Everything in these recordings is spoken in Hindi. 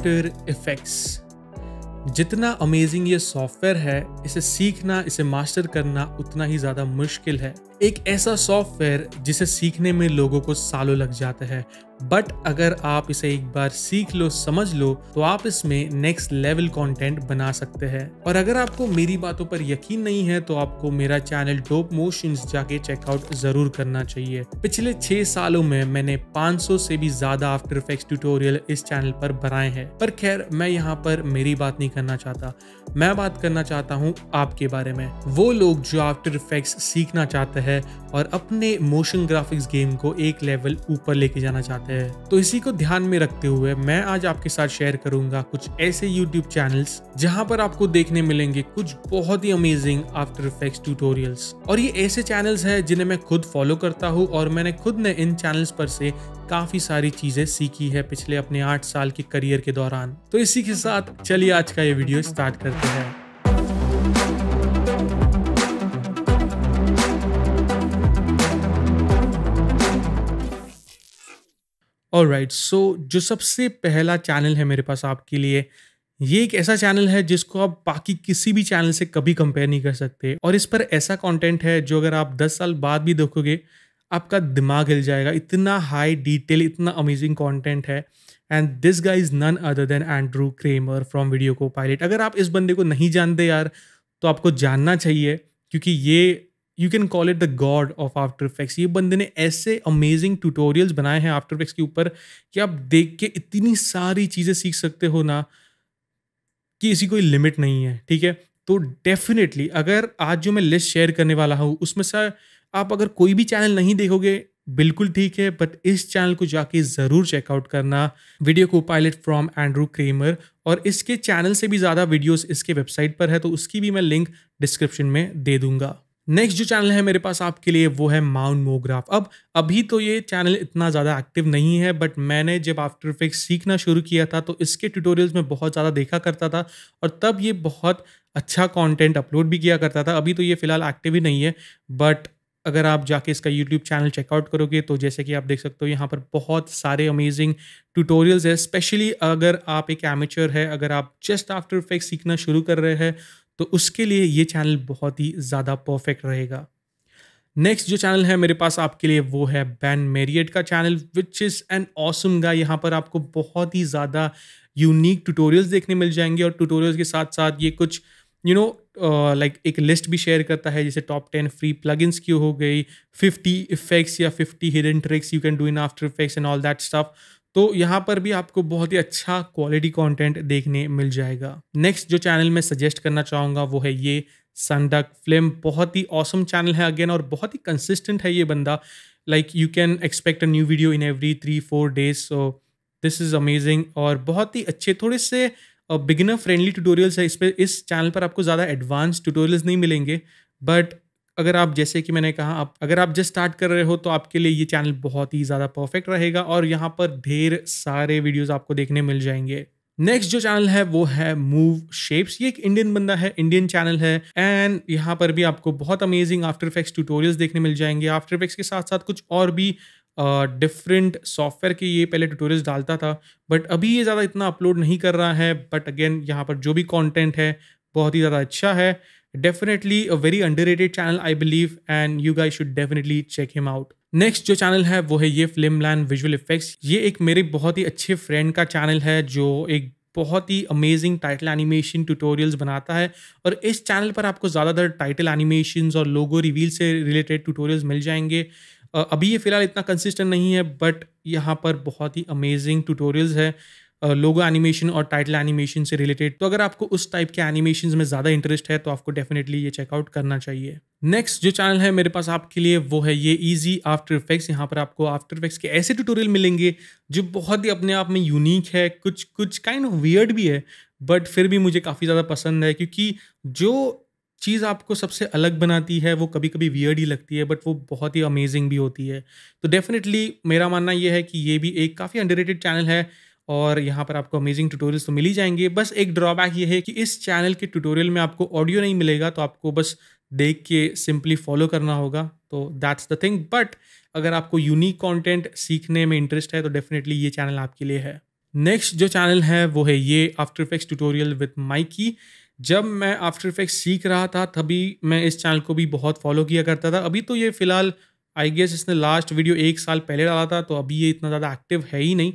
आफ्टर इफेक्ट्स जितना अमेजिंग ये सॉफ्टवेयर है इसे सीखना इसे मास्टर करना उतना ही ज़्यादा मुश्किल है एक ऐसा सॉफ्टवेयर जिसे सीखने में लोगों को सालों लग जाते हैं बट अगर आप इसे एक बार सीख लो समझ लो तो आप इसमें नेक्स्ट लेवल कंटेंट बना सकते हैं और अगर आपको मेरी बातों पर यकीन नहीं है तो आपको मेरा चैनल डोप मोशन जाके चेकआउट जरूर करना चाहिए पिछले छह सालों में मैंने 500 से भी ज्यादा आफ्टर इफेक्ट ट्यूटोरियल इस चैनल पर बनाए हैं पर खैर मैं यहाँ पर मेरी बात नहीं करना चाहता मैं बात करना चाहता हूँ आपके बारे में वो लोग जो आफ्टर इफेक्ट सीखना चाहते हैं और अपने मोशन ग्राफिक्स गेम को एक लेवल ऊपर लेके जाना चाहते हैं तो इसी को ध्यान में रखते हुए मैं आज आपके साथ शेयर करूंगा कुछ ऐसे यूट्यूब चैनल्स जहां पर आपको देखने मिलेंगे कुछ बहुत ही अमेजिंग आफ्टर इफेक्ट ट्यूटोरियल्स और ये ऐसे चैनल्स है जिन्हें मैं खुद फॉलो करता हूँ और मैंने खुद ने इन चैनल्स पर से काफ़ी सारी चीज़ें सीखी है पिछले अपने आठ साल के करियर के दौरान तो इसी के साथ चलिए आज का ये वीडियो स्टार्ट करते हैं और राइट सो जो सबसे पहला चैनल है मेरे पास आपके लिए ये एक ऐसा चैनल है जिसको आप बाकी किसी भी चैनल से कभी कंपेयर नहीं कर सकते और इस पर ऐसा कंटेंट है जो अगर आप 10 साल बाद भी देखोगे आपका दिमाग हिल जाएगा इतना हाई डिटेल इतना अमेजिंग कंटेंट है and this guy is none other than Andrew Kramer from video copilot अगर आप इस बंदे को नहीं जानते यार तो आपको जानना चाहिए क्योंकि ये you can call it the god of after effects ये बंदे ने ऐसे अमेजिंग ट्यूटोरियल्स बनाए हैं आफ्टर इफेक्ट्स के ऊपर कि आप देख के इतनी सारी चीज़ें सीख सकते हो ना कि इसी कोई लिमिट नहीं है ठीक है तो डेफिनेटली अगर आज जो मैं लिस्ट शेयर करने वाला हूँ उसमें से आप अगर कोई भी चैनल नहीं देखोगे बिल्कुल ठीक है बट इस चैनल को जाके ज़रूर चेकआउट करना वीडियो को पायलट फ्रॉम एंड्रू क्रेमर और इसके चैनल से भी ज़्यादा वीडियोस इसके वेबसाइट पर है तो उसकी भी मैं लिंक डिस्क्रिप्शन में दे दूंगा नेक्स्ट जो चैनल है मेरे पास आपके लिए वो है माउंट मोग्राफ अब अभी तो ये चैनल इतना ज़्यादा एक्टिव नहीं है बट मैंने जब आफ्टर इफेक्ट सीखना शुरू किया था तो इसके ट्यूटोरियल्स में बहुत ज़्यादा देखा करता था और तब ये बहुत अच्छा कंटेंट अपलोड भी किया करता था अभी तो ये फ़िलहाल एक्टिव ही नहीं है बट अगर आप जाके इसका यूट्यूब चैनल चेकआउट करोगे तो जैसे कि आप देख सकते हो यहाँ पर बहुत सारे अमेजिंग ट्यूटोरियल्स है स्पेशली अगर आप एक एमेचर है अगर आप जस्ट आफ्टर इफेक्ट सीखना शुरू कर रहे हैं तो उसके लिए ये चैनल बहुत ही ज़्यादा परफेक्ट रहेगा नेक्स्ट जो चैनल है मेरे पास आपके लिए वो है बैन मेरियट का channel which is an awesome गा यहाँ पर आपको बहुत ही ज़्यादा यूनिक ट्यूटोरियल्स देखने मिल जाएंगे और ट्यूटोरियल्स के साथ साथ ये कुछ यू नो लाइक एक लिस्ट भी शेयर करता है जैसे टॉप टेन फ्री प्लगइन्स की हो गई फिफ्टी इफेक्ट्स या fifty hidden tricks you can do in after effects and all that stuff तो यहाँ पर भी आपको बहुत ही अच्छा क्वालिटी कंटेंट देखने मिल जाएगा नेक्स्ट जो चैनल मैं सजेस्ट करना चाहूँगा वो है ये संडक फिल्म बहुत ही ऑसम चैनल है अगेन और बहुत ही कंसिस्टेंट है ये बंदा like you can expect a new video in every three four days so this is amazing और बहुत ही अच्छे थोड़े से बिगिनर फ्रेंडली ट्यूटोरियल्स है इस पर इस चैनल पर आपको ज़्यादा एडवांस ट्यूटोरियल्स नहीं मिलेंगे बट अगर आप जैसे कि मैंने कहा आप अगर आप जस्ट स्टार्ट कर रहे हो तो आपके लिए ये चैनल बहुत ही ज़्यादा परफेक्ट रहेगा और यहाँ पर ढेर सारे वीडियोज़ आपको देखने मिल जाएंगे नेक्स्ट जो चैनल है वो है मूव शेप्स ये एक इंडियन बंदा है इंडियन चैनल है एंड यहाँ पर भी आपको बहुत अमेजिंग आफ्टर इफेक्ट्स ट्यूटोरियल्स देखने मिल जाएंगे आफ्टर इफेक्ट्स के साथ साथ कुछ और भी डिफरेंट uh, सॉफ्टवेयर के ये पहले ट्यूटोरियल्स डालता था बट अभी ये ज़्यादा इतना अपलोड नहीं कर रहा है बट अगेन यहाँ पर जो भी कॉन्टेंट है बहुत ही ज़्यादा अच्छा है definitely a very under channel channel I believe and you should should definitely check him out next जो चैनल है वो है ये फिल्म लैंड विजुअल इफेक्ट्स ये एक मेरे बहुत ही अच्छे फ्रेंड का चैनल है जो एक बहुत ही अमेजिंग टाइटल एनिमेशन ट्यूटोरियल्स बनाता है और इस चैनल पर आपको ज़्यादातर टाइटल एनिमेशन और लोगो रिवील से रिलेटेड ट्यूटोरियल्स मिल जाएंगे अभी ये फ़िलहाल इतना कंसिस्टेंट नहीं है बट यहाँ पर बहुत ही अमेजिंग ट्यूटोरियल्स है लोगो एनिमेशन और टाइटल एनिमेशन से रिलेटेड तो अगर आपको उस टाइप के एनिमेशन में ज़्यादा इंटरेस्ट है तो आपको डेफिनेटली ये चेकआउट करना चाहिए नेक्स्ट जो चैनल है मेरे पास आपके लिए वो है ये इजी आफ्टर इफेक्ट्स यहाँ पर आपको आफ्टर इफेक्ट्स के ऐसे ट्यूटोरियल मिलेंगे जो बहुत ही अपने आप में यूनिक है कुछ कुछ काइंड ऑफ वियर्ड भी है बट फिर भी मुझे काफ़ी ज़्यादा पसंद है क्योंकि जो चीज़ आपको सबसे अलग बनाती है वो कभी कभी वियर्ड ही लगती है बट वो बहुत ही अमेजिंग भी होती है तो डेफिनेटली मेरा मानना ये है कि ये भी एक काफ़ी अंडररेटेड चैनल है और यहाँ पर आपको अमेजिंग ट्यूटोरियल्स तो मिल ही जाएंगे बस एक ड्रॉबैक ये है कि इस चैनल के ट्यूटोरियल में आपको ऑडियो नहीं मिलेगा तो आपको बस देख के सिंपली फॉलो करना होगा तो दैट्स द थिंग बट अगर आपको यूनिक कंटेंट सीखने में इंटरेस्ट है तो डेफिनेटली ये चैनल आपके लिए है नेक्स्ट जो चैनल है वो है ये after effects tutorial with Mikey जब मैं आफ्टर इफेक्ट्स सीख रहा था तभी मैं इस चैनल को भी बहुत फॉलो किया करता था अभी तो ये फ़िलहाल आई गेस इसने लास्ट वीडियो एक साल पहले डाला था तो अभी ये इतना ज़्यादा एक्टिव है ही नहीं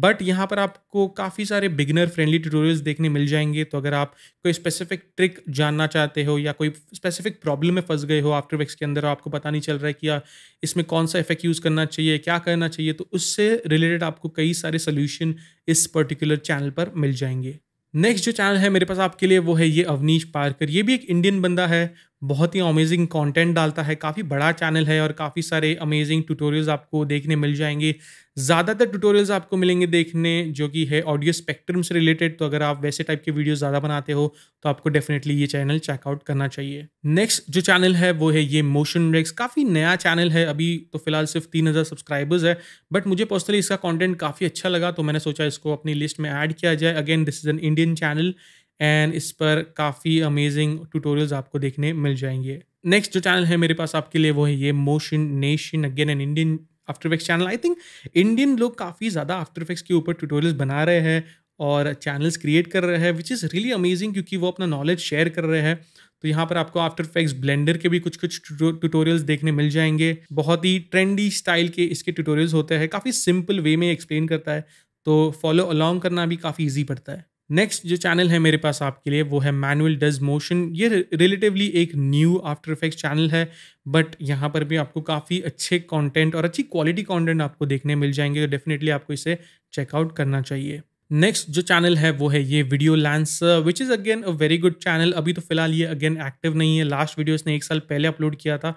बट यहाँ पर आपको काफ़ी सारे बिगनर फ्रेंडली ट्यूटोरियल्स देखने मिल जाएंगे तो अगर आप कोई स्पेसिफिक ट्रिक जानना चाहते हो या कोई स्पेसिफिक प्रॉब्लम में फंस गए हो आफ्टर वेक्स के अंदर आपको पता नहीं चल रहा है कि इसमें कौन सा इफेक्ट यूज़ करना चाहिए क्या करना चाहिए तो उससे रिलेटेड आपको कई सारे सोल्यूशन इस पर्टिकुलर चैनल पर मिल जाएंगे नेक्स्ट जो चैनल है मेरे पास आपके लिए वो है ये अवनीश पारकर ये भी एक इंडियन बंदा है बहुत ही अमेजिंग कंटेंट डालता है काफ़ी बड़ा चैनल है और काफ़ी सारे अमेजिंग ट्यूटोरियल्स आपको देखने मिल जाएंगे ज़्यादातर ट्यूटोरियल्स आपको मिलेंगे देखने जो कि है ऑडियो स्पेक्ट्रम से रिलेटेड तो अगर आप वैसे टाइप के वीडियो ज़्यादा बनाते हो तो आपको डेफिनेटली ये चैनल चेकआउट करना चाहिए नेक्स्ट जो चैनल है वो है ये मोशन रेक्स काफ़ी नया चैनल है अभी तो फिलहाल सिर्फ तीन हज़ार सब्सक्राइबर्स है बट मुझे पर्सनली इसका कॉन्टेंट काफ़ी अच्छा लगा तो मैंने सोचा इसको अपनी लिस्ट में ऐड किया जाए again this is an Indian channel and इस पर काफ़ी अमेजिंग ट्यूटोरियल्स आपको देखने मिल जाएंगे नेक्स्ट जो चैनल है मेरे पास आपके लिए वो है ये motion nation again and Indian after effects channel I think Indian लोग काफ़ी ज़्यादा आफ्टर इफेक्ट्स के ऊपर ट्यूटोरियल्स बना रहे हैं और चैनल्स क्रिएट कर रहे हैं विच इज़ रियली अमेजिंग क्योंकि वो अपना नॉलेज शेयर कर रहे हैं तो यहाँ पर आपको आफ्टर इफेक्ट्स ब्लेंडर के भी कुछ कुछ ट्यूटोरियल्स देखने मिल जाएंगे बहुत ही ट्रेंडी स्टाइल के इसके ट्यूटोरियल्स होते हैं काफ़ी सिंपल वे में एक्सप्लेन करता है तो फॉलो अलॉन्ग करना भी काफ़ी ईजी पड़ता है नेक्स्ट जो चैनल है मेरे पास आपके लिए वो है मैनुअल डज मोशन ये रिलेटिवली एक न्यू आफ्टर इफेक्ट्स चैनल है बट यहाँ पर भी आपको काफ़ी अच्छे कंटेंट और अच्छी क्वालिटी कंटेंट आपको देखने मिल जाएंगे तो डेफिनेटली आपको इसे चेकआउट करना चाहिए नेक्स्ट जो चैनल है वो है ये video lens which is again a very good channel अभी तो फिलहाल ये अगेन एक्टिव नहीं है लास्ट वीडियो इसने एक साल पहले अपलोड किया था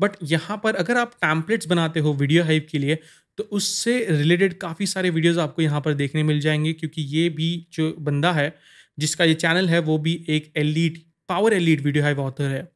बट यहाँ पर अगर आप टैम्पलेट्स बनाते हो वीडियो हाइप के लिए तो उससे रिलेटेड काफ़ी सारे वीडियोज़ आपको यहाँ पर देखने मिल जाएंगे क्योंकि ये भी जो बंदा है जिसका ये चैनल है वो भी एक L power L VideoHive author है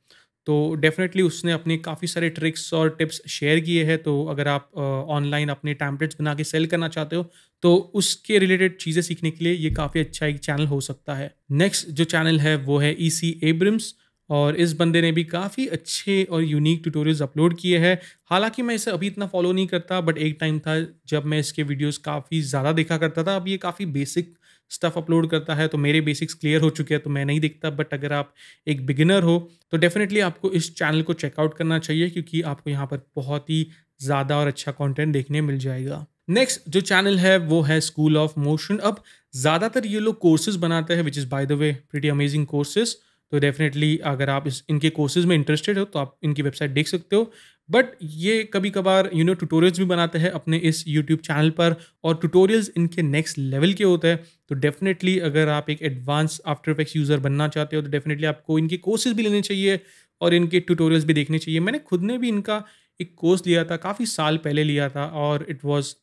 तो डेफिनेटली उसने अपने काफ़ी सारे ट्रिक्स और टिप्स शेयर किए हैं तो अगर आप ऑनलाइन अपने टैम्पलेट्स बना के सेल करना चाहते हो तो उसके रिलेटेड चीज़ें सीखने के लिए ये काफ़ी अच्छा एक चैनल हो सकता है नेक्स्ट जो चैनल है वो है ई सी एब्रम्स और इस बंदे ने भी काफ़ी अच्छे और यूनिक ट्यूटोरियल्स अपलोड किए हैं हालांकि मैं इसे अभी इतना फॉलो नहीं करता बट एक टाइम था जब मैं इसके वीडियोस काफ़ी ज़्यादा देखा करता था अब ये काफ़ी बेसिक स्टफ़ अपलोड करता है तो मेरे बेसिक्स क्लियर हो चुके हैं तो मैं नहीं देखता बट अगर आप एक बिगिनर हो तो डेफिनेटली आपको इस चैनल को चेकआउट करना चाहिए क्योंकि आपको यहाँ पर बहुत ही ज़्यादा और अच्छा कॉन्टेंट देखने मिल जाएगा नेक्स्ट जो चैनल है वो है स्कूल ऑफ मोशन अब ज़्यादातर ये लोग कोर्सेज बनाते हैं which is by the way pretty amazing courses तो डेफिनेटली अगर आप इस इनके कोर्सेज में इंटरेस्टेड हो तो आप इनकी वेबसाइट देख सकते हो बट ये कभी कभार यू नो ट्यूटोरियल्स भी बनाते हैं अपने इस यूट्यूब चैनल पर और ट्यूटोरियल्स इनके नेक्स्ट लेवल के होते हैं तो डेफिनेटली अगर आप एक एडवांस आफ्टर इफेक्ट्स यूज़र बनना चाहते हो तो डेफिनेटली आपको इनके कोर्सेज भी लेने चाहिए और इनके ट्यूटोरियल्स भी देखने चाहिए मैंने खुद ने भी इनका एक कोर्स लिया था काफ़ी साल पहले लिया था और it was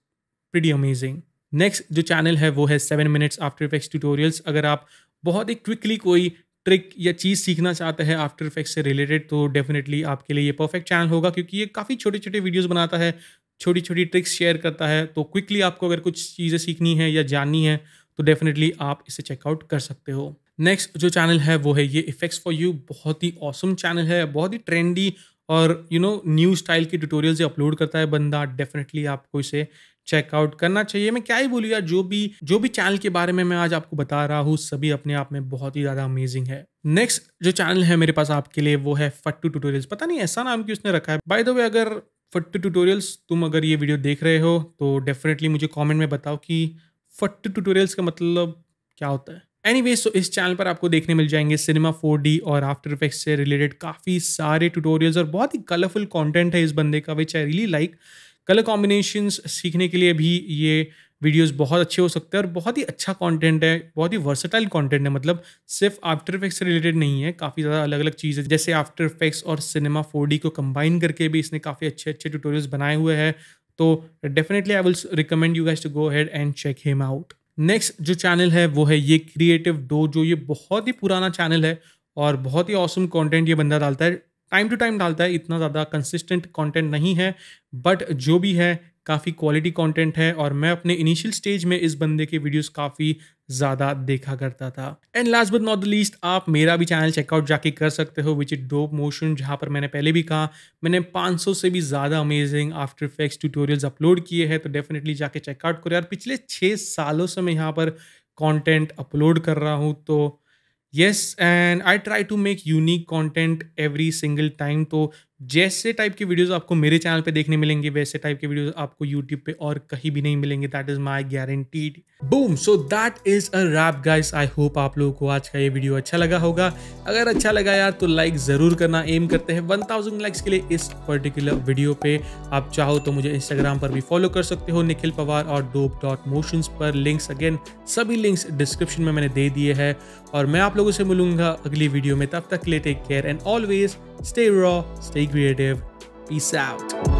pretty amazing next जो चैनल है वो है seven minutes after effects tutorials अगर आप बहुत ही क्विकली कोई ट्रिक या चीज़ सीखना चाहते हैं आफ्टर इफेक्ट से रिलेटेड तो डेफिनेटली आपके लिए ये परफेक्ट चैनल होगा क्योंकि ये काफ़ी छोटे छोटे वीडियोज़ बनाता है छोटी छोटी ट्रिक्स शेयर करता है तो क्विकली आपको अगर कुछ चीज़ें सीखनी है या जाननी है तो डेफिनेटली आप इसे चेकआउट कर सकते हो नेक्स्ट जो चैनल है वो है ये इफेक्ट्स फॉर यू बहुत ही ऑसम चैनल है बहुत ही ट्रेंडी और यू नो न्यू स्टाइल के ट्यूटोरियल से अपलोड करता है बंदा डेफिनेटली आपको इसे चेकआउट करना चाहिए मैं क्या ही बोलूँ यार जो भी जो भी चैनल के बारे में मैं आज आपको बता रहा हूँ सभी अपने आप में बहुत ही ज़्यादा अमेजिंग है नेक्स्ट जो चैनल है मेरे पास आपके लिए वो है फट्टू ट्यूटोरियल्स पता नहीं ऐसा नाम क्यों उसने रखा है बाय द वे अगर फट्टू ट्यूटोरियल्स तुम अगर ये वीडियो देख रहे हो तो डेफिनेटली मुझे कॉमेंट में बताओ कि फट्टू ट्यूटोरियल्स का मतलब क्या होता है वेज तो इस चैनल पर आपको देखने मिल जाएंगे सिनेमा फोर डी और आफ्टर इफेक्ट्स से रिलेटेड काफ़ी सारे ट्यूटोरियल्स और बहुत ही कलरफुल कॉन्टेंट है इस बंदे का which I really like colour combinations सीखने के लिए भी ये वीडियोस बहुत अच्छे हो सकते हैं और बहुत ही अच्छा कंटेंट है बहुत ही वर्सेटाइल कंटेंट है मतलब सिर्फ आफ्टर इफेक्ट्स से रिलेटेड नहीं है काफ़ी ज़्यादा अलग अलग चीज़ है जैसे आफ्टर इफेक्ट्स और सिनेमा फोर को कंबाइन करके भी इसने काफ़ी अच्छे अच्छे ट्यूटोरियल्स बनाए हुए हैं तो definitely I will recommend you guys to go ahead and check him out next जो चैनल है वो है ये क्रिएटिव डो जो ये बहुत ही पुराना चैनल है और बहुत ही औसम कंटेंट ये बंदा डालता है टाइम टू टाइम डालता है इतना ज़्यादा कंसिस्टेंट कॉन्टेंट नहीं है बट जो भी है काफ़ी क्वालिटी कॉन्टेंट है और मैं अपने इनिशियल स्टेज में इस बंदे के वीडियोज़ काफ़ी ज़्यादा देखा करता था and last but not the least आप मेरा भी चैनल चेकआउट जाके कर सकते हो विच इट डोप मोशन जहाँ पर मैंने पहले भी कहा मैंने 500 से भी ज़्यादा amazing after effects tutorials upload किए हैं तो डेफिनेटली जाके चेकआउट करें और पिछले छः सालों से मैं यहाँ पर कॉन्टेंट अपलोड कर रहा हूँ तो yes and i try to make unique content every single time so जैसे टाइप की वीडियोस आपको मेरे चैनल पे देखने मिलेंगे वैसे टाइप के वीडियोस आपको यूट्यूब पे और कहीं भी नहीं मिलेंगे that is my guaranteed boom so that is a wrap guys I hope आप लोगों को आज का ये वीडियो अच्छा लगा होगा अगर अच्छा लगा यार तो लाइक जरूर करना एम करते हैं वन थाउजेंड लाइक्स के लिए इस पर्टिकुलर वीडियो पे आप चाहो तो मुझे इंस्टाग्राम पर भी फॉलो कर सकते हो निखिल पवार और डोप डॉट मोशन पर लिंक्स अगेन सभी लिंक्स डिस्क्रिप्शन में मैंने दे दिए है और मैं आप लोगों से मिलूंगा अगली वीडियो में तब तक ले take care and always stay raw stay Be creative. Peace out.